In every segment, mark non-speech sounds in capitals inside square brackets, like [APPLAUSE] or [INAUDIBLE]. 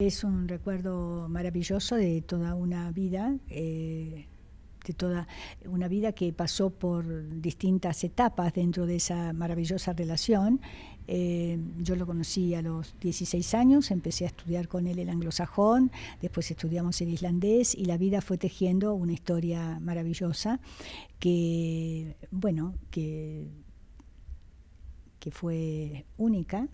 Es un recuerdo maravilloso de toda una vida, eh, de toda una vida que pasó por distintas etapas dentro de esa maravillosa relación. Eh, yo lo conocí a los 16 años, empecé a estudiar con él el anglosajón, después estudiamos el islandés y la vida fue tejiendo una historia maravillosa que, bueno, que fue única,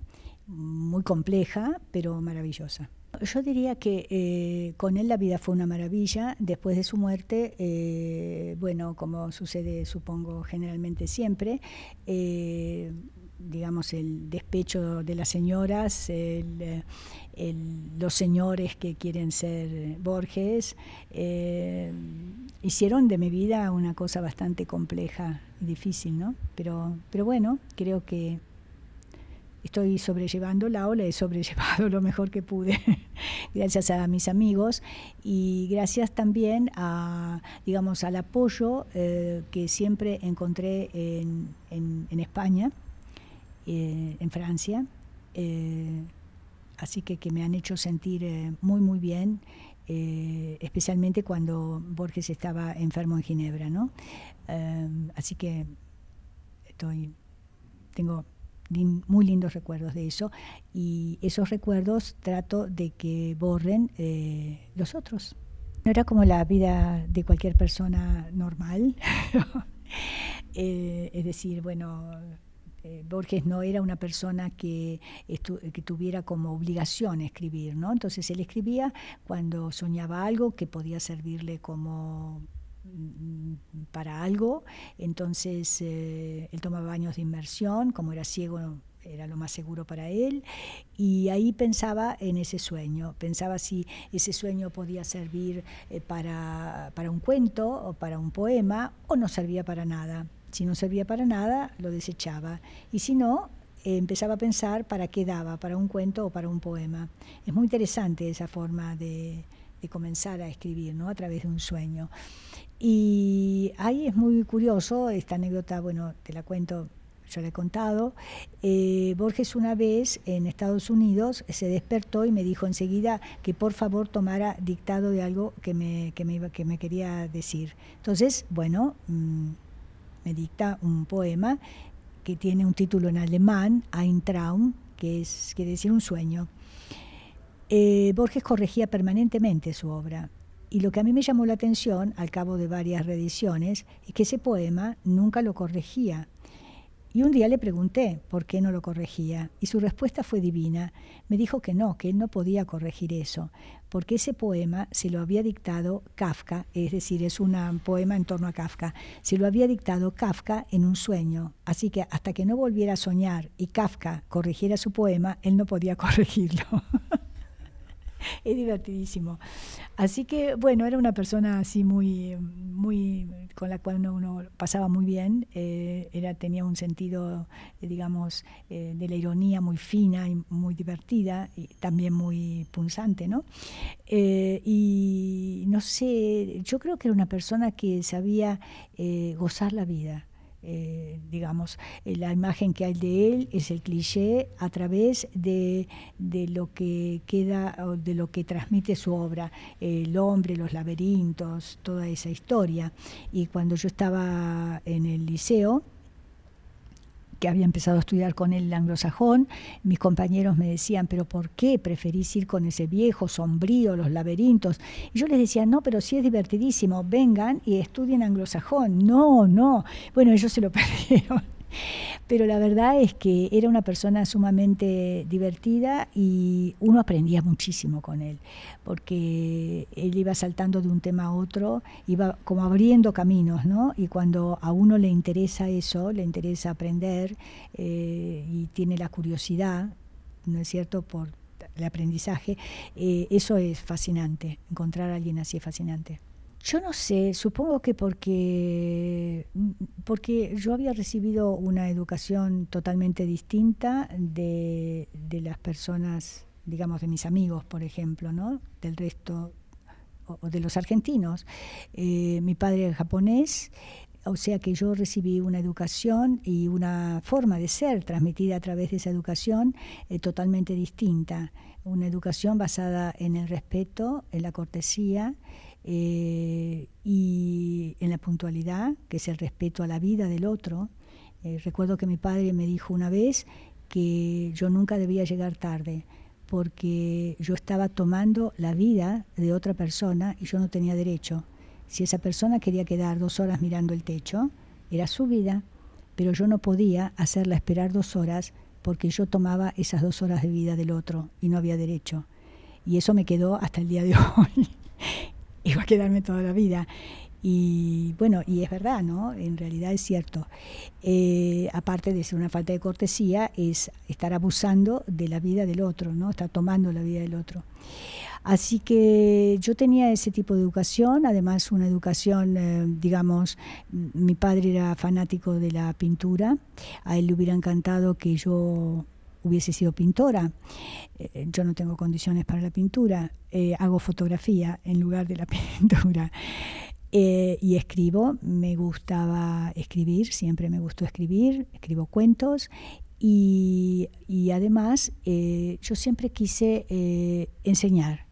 muy compleja, pero maravillosa. Yo diría que eh, con él la vida fue una maravilla. Después de su muerte, eh, bueno, como sucede supongo generalmente siempre, eh, digamos, el despecho de las señoras, los señores que quieren ser Borges, hicieron de mi vida una cosa bastante compleja y difícil, ¿no? Pero, pero bueno, creo que estoy sobrellevando la ola, he sobrellevado [LAUGHS] lo mejor que pude, [LAUGHS] gracias a mis amigos y gracias también a, digamos, al apoyo eh, que siempre encontré en, España, eh, en Francia, eh, así que, que me han hecho sentir muy, muy bien. especialmente cuando Borges estaba enfermo en Ginebra, ¿no? así que estoy, tengo muy lindos recuerdos de eso y esos recuerdos trato de que borren eh, los otros. No era como la vida de cualquier persona normal, [LAUGHS] eh, es decir, bueno, eh, Borges no era una persona que, que, tuviera como obligación escribir, ¿no? Entonces él escribía cuando soñaba algo que podía servirle como Mm, para algo, entonces eh, él tomaba baños de inmersión, como era ciego era lo más seguro para él, y ahí pensaba en ese sueño, pensaba si ese sueño podía servir eh, para, para un cuento o para un poema o no servía para nada. Si no servía para nada, lo desechaba, y si no, eh, empezaba a pensar para qué daba, para un cuento o para un poema. Es muy interesante esa forma de, de comenzar a escribir, ¿no? A través de un sueño. Y ahí es muy curioso, esta anécdota, bueno, te la cuento, yo la he contado. Eh, Borges una vez en Estados Unidos se despertó y me dijo enseguida que por favor tomara dictado de algo que me, iba, que me quería decir. Entonces, bueno, mm, me dicta un poema que tiene un título en alemán, Ein Traum, que es, quiere decir un sueño. Eh, Borges corregía permanentemente su obra y lo que a mí me llamó la atención, al cabo de varias reediciones, es que ese poema nunca lo corregía. Y un día le pregunté por qué no lo corregía, y su respuesta fue divina. Me dijo que no, que él no podía corregir eso, porque ese poema se lo había dictado Kafka, es decir, es un poema en torno a Kafka, se lo había dictado Kafka en un sueño. Así que hasta que no volviera a soñar y Kafka corrigiera su poema, él no podía [LAUGHS] corregirlo. [LAUGHS] es divertidísimo. Así que, bueno, era una persona así muy, muy con la cual uno, pasaba muy bien. Eh, era, tenía un sentido, eh, digamos, eh, de la ironía muy fina y muy divertida y también muy punzante, ¿no? y no sé, yo creo que era una persona que sabía gozar la vida. Eh, digamos, eh, la imagen que hay de él es el cliché a través de, lo que queda, de lo que transmite su obra, el hombre, los laberintos, toda esa historia. Y cuando yo estaba en el liceo, que había empezado a estudiar con él el anglosajón, mis compañeros me decían, pero ¿por qué preferís ir con ese viejo sombrío, los laberintos? Y yo les decía, no, pero sí es divertidísimo, vengan y estudien anglosajón. No, no. Bueno, ellos se lo [LAUGHS] perdieron. Pero la verdad es que era una persona sumamente divertida y uno aprendía muchísimo con él, porque él iba saltando de un tema a otro, iba como abriendo caminos, ¿no? Y cuando a uno le interesa eso, le interesa aprender eh, y tiene la curiosidad, ¿no es cierto?, por el aprendizaje, eh, eso es fascinante, encontrar a alguien así es fascinante. Yo no sé, supongo que porque, mm, porque yo había recibido una educación totalmente distinta de, las personas, digamos, de mis amigos, por ejemplo, ¿no? Del resto o, de los argentinos. Eh, mi padre era japonés, o sea que yo recibí una educación y una forma de ser transmitida a través de esa educación eh, totalmente distinta. Una educación basada en el respeto, en la cortesía eh, y en la puntualidad, que es el respeto a la vida del otro. Eh, recuerdo que mi padre me dijo una vez que yo nunca debía llegar tarde porque yo estaba tomando la vida de otra persona y yo no tenía derecho. Si esa persona quería quedar dos horas mirando el techo, era su vida, pero yo no podía hacerla esperar dos horas porque yo tomaba esas dos horas de vida del otro y no había derecho. Y eso me quedó hasta el día de [LAUGHS] hoy iba [LAUGHS] a quedarme toda la vida. Y bueno, y es verdad, ¿no? En realidad es cierto. Eh, aparte de ser una falta de cortesía, es estar abusando de la vida del otro, ¿no? Estar tomando la vida del otro. Así que yo tenía ese tipo de educación, además una educación, eh, digamos, mi padre era fanático de la pintura, a él le hubiera encantado que yo hubiese sido pintora. Eh, yo no tengo condiciones para la pintura, eh, hago fotografía en lugar de la [LAUGHS] pintura. Eh, y escribo, me gustaba escribir, siempre me gustó escribir, escribo cuentos y, y además yo siempre quise enseñar,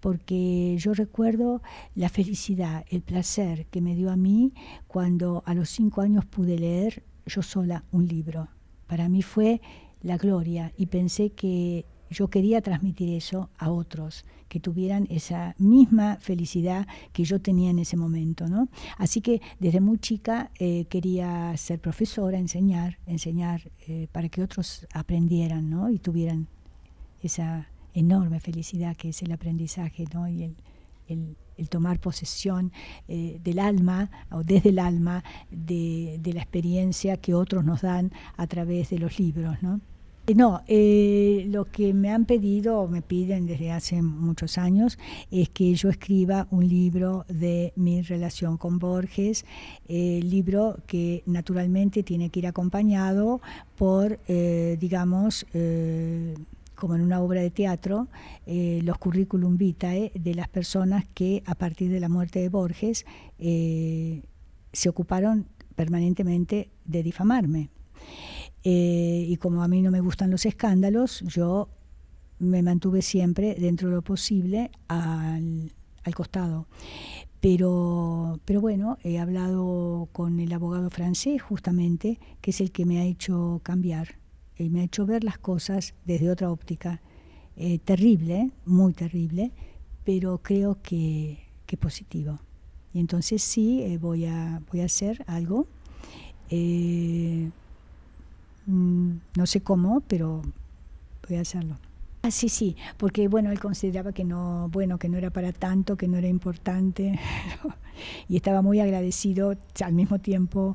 porque yo recuerdo la felicidad, el placer que me dio a mí cuando a los cinco años pude leer yo sola un libro. Para mí fue la gloria y pensé que yo quería transmitir eso a otros que tuvieran esa misma felicidad que yo tenía en ese momento. Así que desde muy chica eh, quería ser profesora, enseñar, enseñar eh, para que otros aprendieran y tuvieran esa enorme felicidad que es el aprendizaje y el, el, tomar posesión eh, del alma o desde el alma de, la experiencia que otros nos dan a través de los libros. No, eh, no eh, lo que me han pedido o me piden desde hace muchos años es que yo escriba un libro de mi relación con Borges, libro que naturalmente tiene que ir acompañado por, digamos, como en una obra de teatro, eh, los currículum vitae de las personas que a partir de la muerte de Borges eh, se ocuparon permanentemente de difamarme. Eh, y como a mí no me gustan los escándalos, yo me mantuve siempre dentro de lo posible al, al costado. Pero, pero bueno, he hablado con el abogado francés justamente, que es el que me ha hecho cambiar y eh, me ha hecho ver las cosas desde otra óptica eh, terrible, muy terrible, pero creo que, que positivo. Y entonces sí, eh, voy, a, voy a hacer algo. Mm, no sé cómo, pero voy a hacerlo. Ah, sí, sí, porque bueno, él consideraba que no, bueno, que no era para tanto, que no era importante. [LAUGHS] Y estaba muy agradecido al mismo tiempo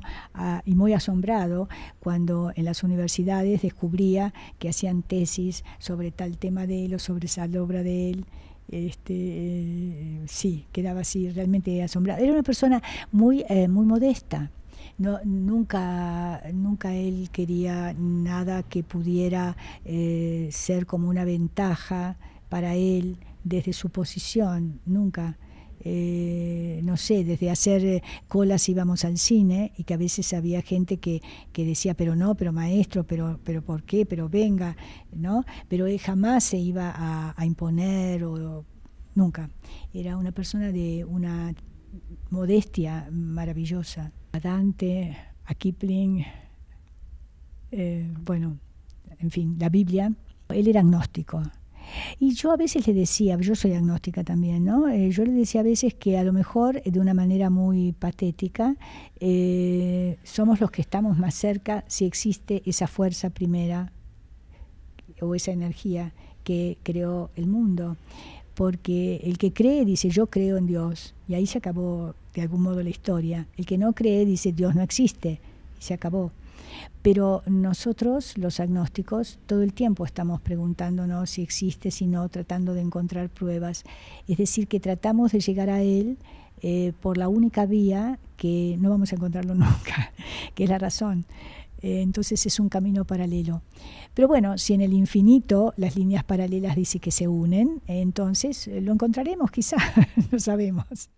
y muy asombrado cuando en las universidades descubría que hacían tesis sobre tal tema de él o sobre esa obra de él este, eh, sí, quedaba así realmente asombrado. Era una persona muy, eh, muy modesta. nunca, nunca él quería nada que pudiera eh, ser como una ventaja para él desde su posición, nunca. Eh, no sé, desde hacer eh, colas íbamos al cine y que a veces había gente que, decía, pero no, pero maestro, pero, pero ¿por qué? Pero venga, ¿no? Pero él jamás se iba a, imponer o nunca. Era una persona de una modestia maravillosa. A Dante, a Kipling, eh, bueno, en fin, la Biblia. Él era agnóstico, y yo a veces le decía, yo soy agnóstica también, ¿no? Eh, yo le decía a veces que a lo mejor, eh, de una manera muy patética, eh, somos los que estamos más cerca si existe esa fuerza primera o esa energía que creó el mundo. Porque el que cree dice, yo creo en Dios, y ahí se acabó de algún modo la historia. El que no cree dice, Dios no existe, y se acabó. Pero nosotros, los agnósticos, todo el tiempo estamos preguntándonos si existe, si no, tratando de encontrar pruebas. Es decir, que tratamos de llegar a Él eh, por la única vía que no vamos a encontrarlo [LAUGHS] nunca, que es la razón. Eh, entonces es un camino paralelo. Pero bueno, si en el infinito las líneas paralelas dicen que se unen, entonces eh, lo encontraremos quizá, [LAUGHS] no sabemos.